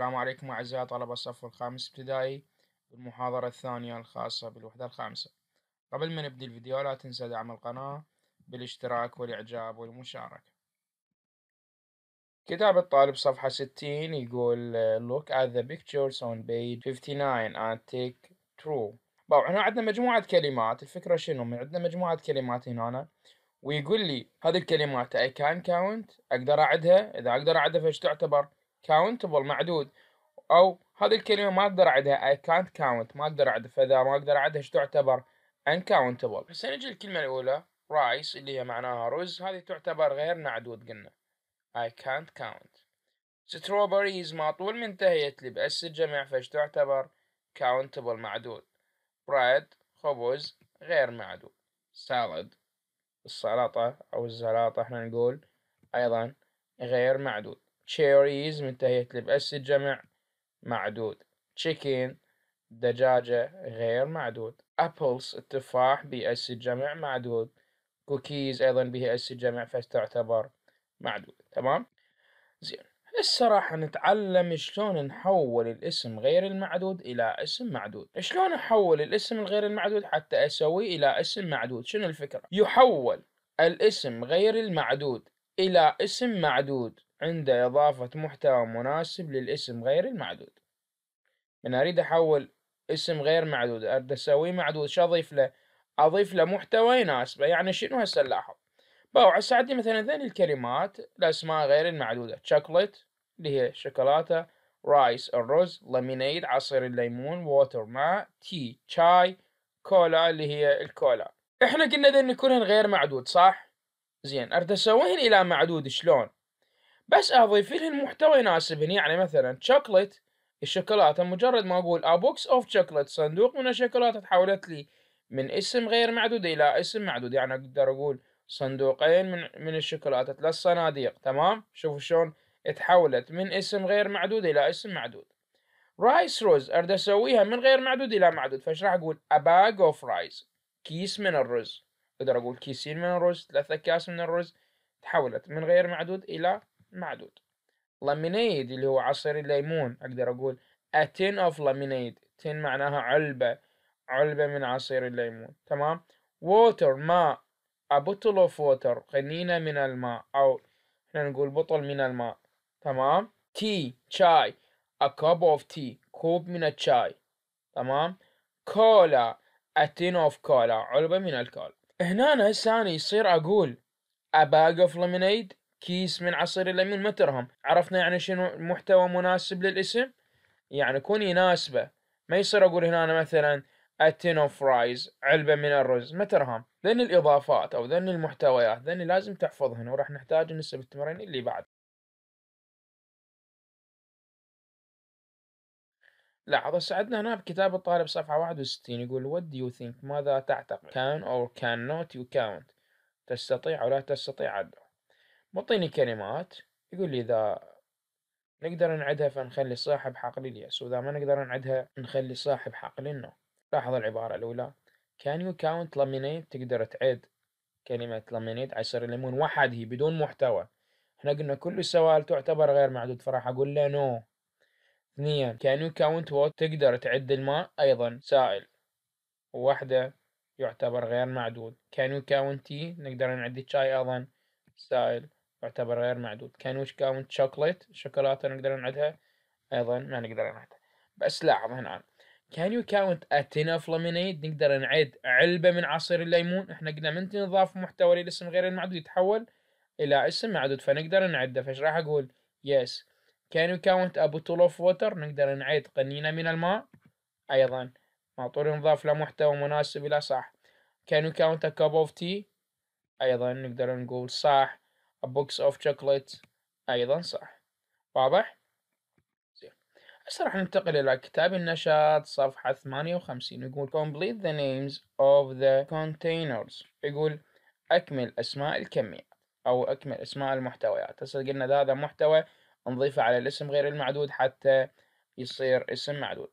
السلام عليكم أعزائي طلبة الصف الخامس ابتدائي بالمحاضرة الثانية الخاصة بالوحدة الخامسة قبل ما نبدأ الفيديو لا تنسى دعم القناة بالاشتراك والإعجاب والمشاركة كتاب الطالب صفحة 60 يقول look at the pictures on page 59 and take true باو هنا عندنا مجموعة كلمات الفكرة شنو من عندنا مجموعة كلمات هنا أنا. ويقول لي هذه الكلمات I can count أقدر أعدها إذا أقدر أعدها فش تعتبر countable معدود او هذه الكلمه ما اقدر اعدها I can't count ما اقدر اعدها فاذا ما اقدر اعدها ايش تعتبر uncountable هسه نجي الكلمه الاولى رايس اللي هي معناها رز هذه تعتبر غير معدود قلنا I can't count strawberries ما طول من انتهيت لي بس الجميع فايش تعتبر countable معدود bread خبز غير معدود salad السلطة أو الزلاطة احنا نقول أيضا غير معدود تشيريز منتهية بأس الجمع معدود تشيكن دجاجة غير معدود أبلز التفاح بأس الجمع معدود كوكيز أيضا به أس الجمع فتعتبر معدود تمام زين هسه راح نتعلم شلون نحول الاسم غير المعدود إلى اسم معدود شلون أحول الاسم الغير المعدود حتى أسويه إلى اسم معدود شنو الفكرة يحول الاسم غير المعدود إلى اسم معدود عند إضافة محتوى مناسب للاسم غير المعدود من أريد أحول اسم غير معدود أريد أسويه معدود شو أضيف له أضيف له محتوى يناسبه يعني شنو هسه نلاحظ باو هسه عندي مثلا ذني الكلمات الأسماء غير المعدودة شوكلت اللي هي شوكولاتة رايس الرز لامينيد عصير الليمون ووتر ماء تي شاي كولا اللي هي الكولا احنا قلنا ذني كلهن غير معدود صح؟ زين اريد اسويهن الى معدود شلون؟ بس اضيف لهم محتوى يناسبني يعني مثلا شوكلت الشوكولاته مجرد ما اقول ا بوكس اوف شوكلت صندوق من الشوكولاته تحولت لي من اسم غير معدود الى اسم معدود يعني اقدر اقول صندوقين من من الشوكولاته ثلاث صناديق تمام شوفوا شلون تحولت من اسم غير معدود الى اسم معدود رايس روز اريد اسويها من غير معدود الى معدود فايش راح اقول ا باج اوف رايس كيس من الرز اقدر اقول كيسين من الرز ثلاثة اكياس من الرز تحولت من غير معدود الى معدود لامينيد اللي هو عصير الليمون اقدر اقول a tin of lemonade tin معناها علبة علبة من عصير الليمون تمام water ماء a bottle of water قنينة من الماء او احنا نقول بطل من الماء تمام tea شاي a cup of tea كوب من الشاي تمام كولا a tin of cola علبة من الكولا هنا هسه انا يصير اقول a bag of lemonade كيس من عصير الليمون ما ترهم عرفنا يعني شنو محتوى مناسب للاسم يعني يكون يناسبه ما يصير اقول هنا أنا مثلا اتين اوف رايز علبه من الرز ما ترهم لان الاضافات او ذن المحتويات ذن لازم تحفظهن وراح نحتاج نسب التمرين اللي بعد لاحظ سعدنا هنا بكتاب الطالب صفحة 61 يقول what do you think ماذا تعتقد can or cannot you count تستطيع أو لا تستطيع عدو معطيني كلمات يقول لي إذا نقدر نعدها فنخلي صاحب حقل اليأس وإذا ما نقدر نعدها نخلي صاحب حقل النوم لاحظ العبارة الأولى كان يو كاونت lemonade تقدر تعد كلمة lemonade عصير الليمون هي بدون محتوى احنا قلنا كل السوائل تعتبر غير معدود فراح أقول له نو اثنين كان يو كاونت ووت تقدر تعد الماء أيضا سائل وحده يعتبر غير معدود كان يو tea نقدر نعد الشاي أيضا سائل يعتبر غير معدود كان وش كاونت شوكليت شوكولاته نقدر نعدها أيضا ما نقدر نعدها بس لاحظ هنا كان يو كاونت اتين اوف of نقدر نعد علبة من عصير الليمون احنا قلنا من تنضاف محتوى للاسم غير المعدود يتحول إلى اسم معدود فنقدر نعده فايش راح أقول yes كان يو كاونت ا بوتل اوف ووتر نقدر نعد قنينة من الماء أيضا معطول ينضاف له محتوى مناسب إلى صح كان يو كاونت ا كوب اوف تي أيضا نقدر نقول صح A box of chocolate أيضا صح واضح؟ زين هسه راح ننتقل إلى كتاب النشاط صفحة 58 يقول complete the names of the containers يقول أكمل أسماء الكميات أو أكمل أسماء المحتويات هسه قلنا هذا محتوى نضيفه على الاسم غير المعدود حتى يصير اسم معدود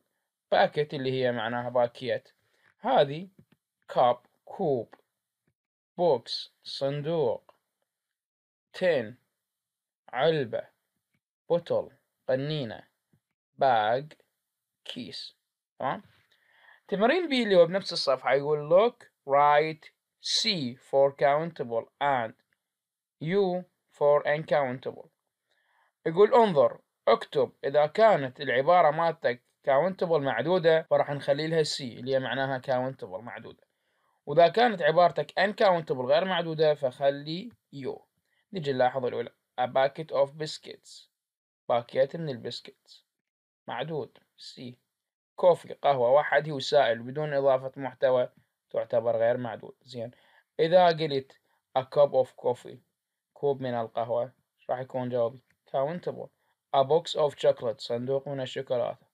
باكت اللي هي معناها باكية هذه كاب كوب بوكس صندوق كوبتين علبة بوتل قنينة باج كيس تمام تمرين بي اللي هو بنفس الصفحة يقول look write C for countable and U for uncountable يقول انظر اكتب إذا كانت العبارة مالتك countable معدودة فراح نخلي لها C اللي هي معناها countable معدودة وإذا كانت عبارتك uncountable غير معدودة فخلي U نجي نلاحظ الأولى a packet of biscuits باكيت من البسكتس معدود سي كوفي قهوة واحد هي وسائل بدون إضافة محتوى تعتبر غير معدود زين إذا قلت a cup of coffee كوب من القهوة راح يكون جوابي countable a box of chocolate صندوق من الشوكولاتة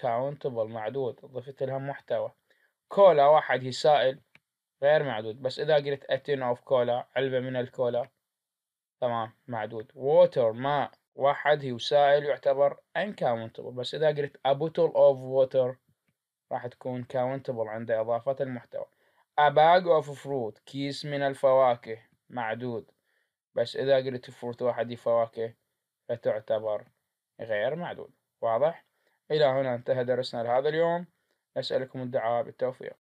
countable معدود ضفت لها محتوى كولا واحد هي سائل غير معدود بس إذا قلت a tin of cola علبة من الكولا تمام معدود ووتر ماء واحد هي وسائل يعتبر uncountable بس إذا قلت a bottle of water راح تكون countable عند إضافة المحتوى a bag of fruit كيس من الفواكه معدود بس إذا قلت فروت واحد فواكه فتعتبر غير معدود واضح؟ إلى هنا انتهى درسنا لهذا اليوم أسألكم الدعاء بالتوفيق